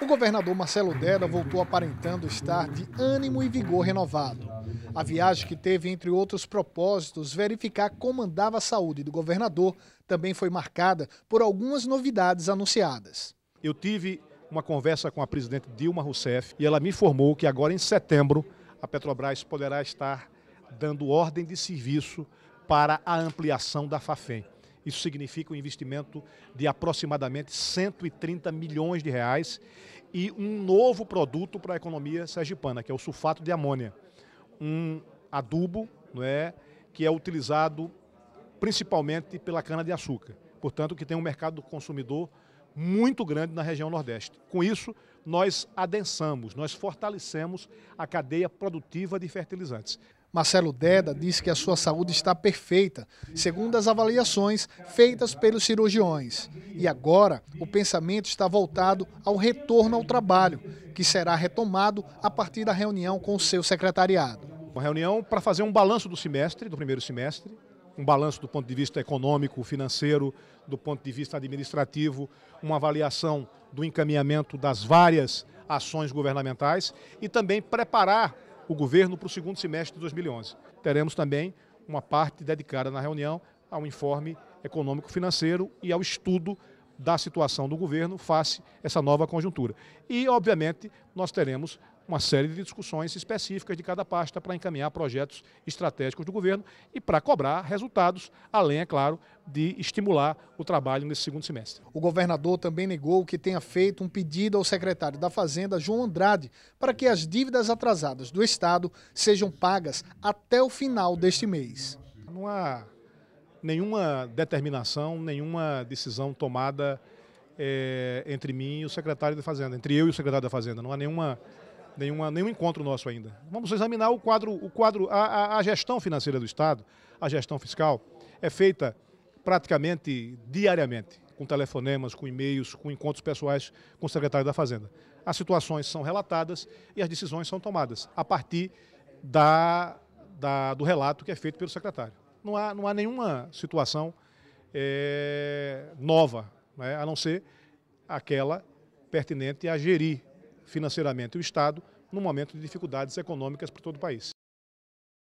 O governador Marcelo Deda voltou aparentando estar de ânimo e vigor renovado. A viagem que teve, entre outros propósitos, verificar como andava a saúde do governador, também foi marcada por algumas novidades anunciadas. Eu tive uma conversa com a presidente Dilma Rousseff e ela me informou que agora em setembro a Petrobras poderá estar dando ordem de serviço para a ampliação da Fafem. Isso significa um investimento de aproximadamente 130 milhões de reais e um novo produto para a economia sergipana, que é o sulfato de amônia, um adubo não é, que é utilizado principalmente pela cana-de-açúcar. Portanto, que tem um mercado do consumidor muito grande na região Nordeste. Com isso, nós adensamos, nós fortalecemos a cadeia produtiva de fertilizantes. Marcelo Deda diz que a sua saúde está perfeita, segundo as avaliações feitas pelos cirurgiões. E agora, o pensamento está voltado ao retorno ao trabalho, que será retomado a partir da reunião com o seu secretariado. Uma reunião para fazer um balanço do semestre, do primeiro semestre, um balanço do ponto de vista econômico, financeiro, do ponto de vista administrativo, uma avaliação do encaminhamento das várias ações governamentais e também preparar o governo para o segundo semestre de 2011. Teremos também uma parte dedicada na reunião ao informe econômico-financeiro e ao estudo da situação do governo face essa nova conjuntura. E, obviamente, nós teremos uma série de discussões específicas de cada pasta para encaminhar projetos estratégicos do governo e para cobrar resultados, além, é claro, de estimular o trabalho nesse segundo semestre. O governador também negou que tenha feito um pedido ao secretário da Fazenda, João Andrade, para que as dívidas atrasadas do Estado sejam pagas até o final deste mês. Não há nenhuma determinação, nenhuma decisão tomada é, entre mim e o secretário da Fazenda, entre eu e o secretário da Fazenda. Não há nenhuma, nenhuma, nenhum encontro nosso ainda. Vamos examinar o quadro, o quadro a, a gestão financeira do Estado, a gestão fiscal, é feita praticamente diariamente, com telefonemas, com e-mails, com encontros pessoais com o secretário da Fazenda. As situações são relatadas e as decisões são tomadas a partir da, da, do relato que é feito pelo secretário não há, não há nenhuma situação é, nova, né, a não ser aquela pertinente a gerir financeiramente o Estado no momento de dificuldades econômicas para todo o país.